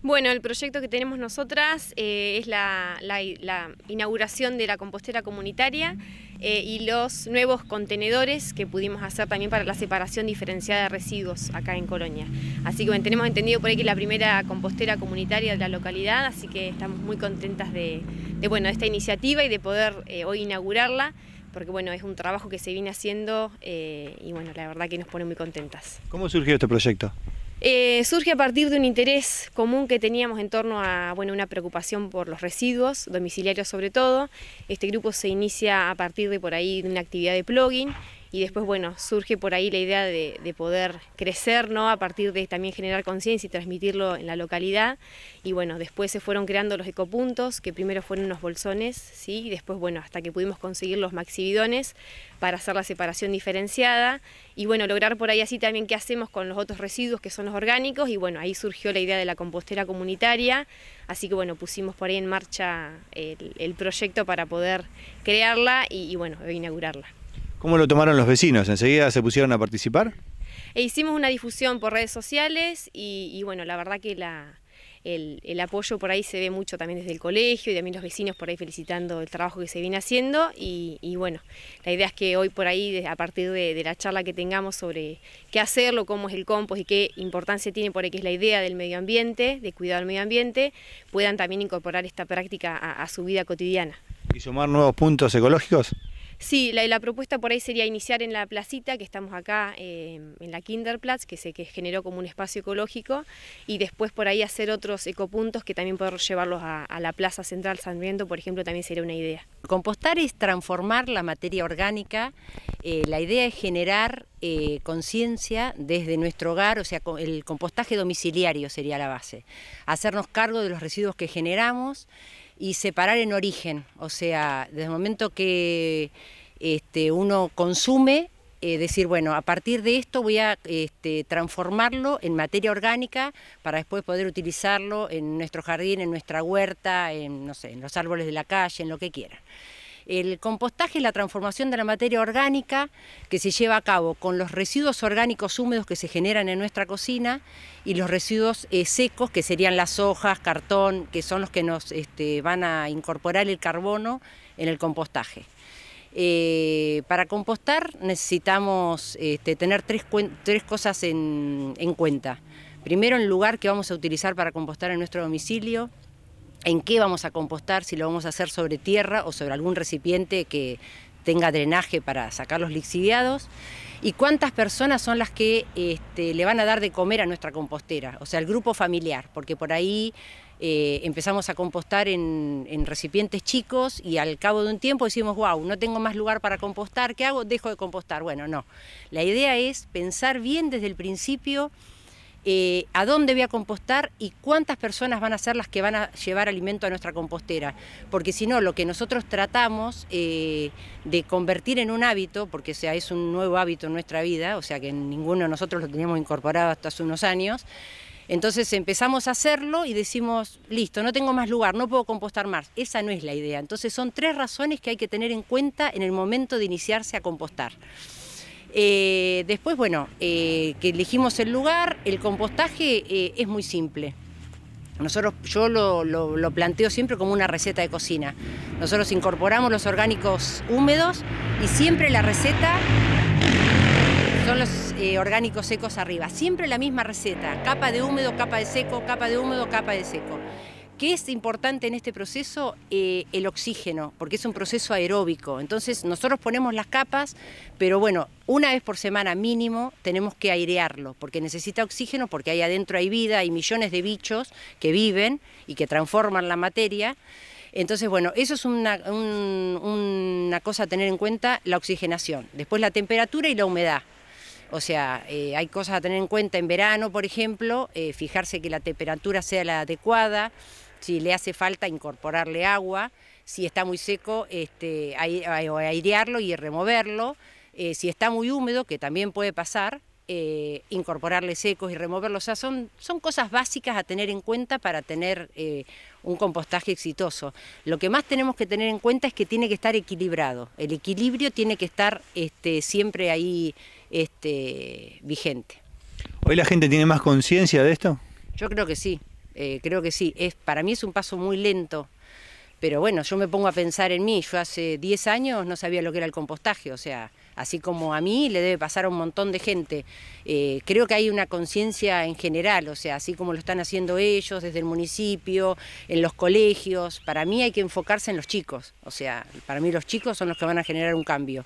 Bueno, el proyecto que tenemos nosotras eh, es la, inauguración de la compostera comunitaria eh, y los nuevos contenedores que pudimos hacer también para la separación diferenciada de residuos acá en Colonia. Así que tenemos entendido por ahí que es la primera compostera comunitaria de la localidad, así que estamos muy contentas de, bueno, esta iniciativa y de poder eh, hoy inaugurarla porque bueno, es un trabajo que se viene haciendo y bueno, la verdad que nos pone muy contentas. ¿Cómo surgió este proyecto? Eh, surge a partir de un interés común que teníamos en torno a una preocupación por los residuos, domiciliarios sobre todo. Este grupo se inicia a partir de por ahí de una actividad de plugin y después, bueno, surge por ahí la idea de, poder crecer, ¿no? A partir de también generar conciencia y transmitirlo en la localidad. Y bueno, después se fueron creando los ecopuntos, que primero fueron unos bolsones, ¿sí? Y después, bueno, hasta que pudimos conseguir los maxibidones para hacer la separación diferenciada. Y bueno, lograr por ahí así también qué hacemos con los otros residuos que son los orgánicos. Y bueno, ahí surgió la idea de la compostera comunitaria. Así que bueno, pusimos por ahí en marcha el, proyecto para poder crearla y, y bueno, e inaugurarla. ¿Cómo lo tomaron los vecinos? ¿Enseguida se pusieron a participar? E hicimos una difusión por redes sociales y, bueno, la verdad que el, apoyo por ahí se ve mucho también desde el colegio y también los vecinos por ahí felicitando el trabajo que se viene haciendo y, bueno, la idea es que hoy por ahí, a partir de, la charla que tengamos sobre qué hacerlo, cómo es el compost y qué importancia tiene por ahí, que es la idea del medio ambiente, de cuidar el medio ambiente, puedan también incorporar esta práctica a su vida cotidiana. ¿Y sumar nuevos puntos ecológicos? Sí, la, propuesta por ahí sería iniciar en la placita, que estamos acá em, en la Kinderplatz, que se que generó como un espacio ecológico, y después por ahí hacer otros ecopuntos que también poder llevarlos a, la Plaza Central San por ejemplo, también sería una idea. Compostar es transformar la materia orgánica, eh, la idea es generar eh, conciencia desde nuestro hogar, o sea, el compostaje domiciliario sería la base, hacernos cargo de los residuos que generamos, y separar en origen, o sea, desde el momento que este, uno consume, eh, decir, bueno, a partir de esto voy a este, transformarlo en materia orgánica para después poder utilizarlo en nuestro jardín, en nuestra huerta, en, no sé, en los árboles de la calle, en lo que quiera. El compostaje es la transformación de la materia orgánica que se lleva a cabo con los residuos orgánicos húmedos que se generan en nuestra cocina y los residuos eh, secos que serían las hojas, cartón, que son los que nos este, van a incorporar el carbono en el compostaje. Eh, para compostar necesitamos este, tener tres, cosas en cuenta. Primero, el lugar que vamos a utilizar para compostar en nuestro domicilio, en qué vamos a compostar, si lo vamos a hacer sobre tierra o sobre algún recipiente que tenga drenaje para sacar los lixiviados y cuántas personas son las que este, le van a dar de comer a nuestra compostera, o sea, el grupo familiar, porque por ahí eh, empezamos a compostar en, en, recipientes chicos y al cabo de un tiempo decimos, wow, no tengo más lugar para compostar, ¿qué hago? Dejo de compostar. Bueno, no. La idea es pensar bien desde el principio eh, a dónde voy a compostar y cuántas personas van a ser las que van a llevar alimento a nuestra compostera. Porque si no, lo que nosotros tratamos eh, de convertir en un hábito, porque sea, es un nuevo hábito en nuestra vida, o sea que ninguno de nosotros lo teníamos incorporado hasta hace unos años, entonces empezamos a hacerlo y decimos, listo, no tengo más lugar, no puedo compostar más. Esa no es la idea. Entonces son tres razones que hay que tener en cuenta en el momento de iniciarse a compostar. Eh, después, bueno, eh, que elegimos el lugar, el compostaje eh, es muy simple. Nosotros, yo lo, lo, planteo siempre como una receta de cocina. Nosotros incorporamos los orgánicos húmedos y siempre la receta son los orgánicos secos arriba. Siempre la misma receta, capa de húmedo, capa de seco, capa de húmedo, capa de seco. ¿Qué es importante en este proceso? Eh, el oxígeno, porque es un proceso aeróbico. Entonces nosotros ponemos las capas, pero bueno, una vez por semana mínimo tenemos que airearlo, porque necesita oxígeno, porque ahí adentro hay vida, hay millones de bichos que viven y que transforman la materia. Entonces, bueno, eso es una, cosa a tener en cuenta, la oxigenación. Después la temperatura y la humedad. O sea, eh, hay cosas a tener en cuenta en verano, por ejemplo, eh, fijarse que la temperatura sea la adecuada, si le hace falta incorporarle agua, si está muy seco, este, airearlo y removerlo, eh, si está muy húmedo, que también puede pasar, eh, incorporarle secos y removerlo. O sea, son, son, cosas básicas a tener en cuenta para tener eh, un compostaje exitoso. Lo que más tenemos que tener en cuenta es que tiene que estar equilibrado. El equilibrio tiene que estar este, siempre ahí este, vigente. ¿Hoy la gente tiene más conciencia de esto? Yo creo que sí. Eh, creo que sí, es, para mí es un paso muy lento, pero bueno, yo me pongo a pensar en mí, yo hace 10 años no sabía lo que era el compostaje, o sea, así como a mí le debe pasar a un montón de gente. Eh, creo que hay una conciencia en general, o sea, así como lo están haciendo ellos desde el municipio, en los colegios, para mí hay que enfocarse en los chicos, o sea, para mí los chicos son los que van a generar un cambio.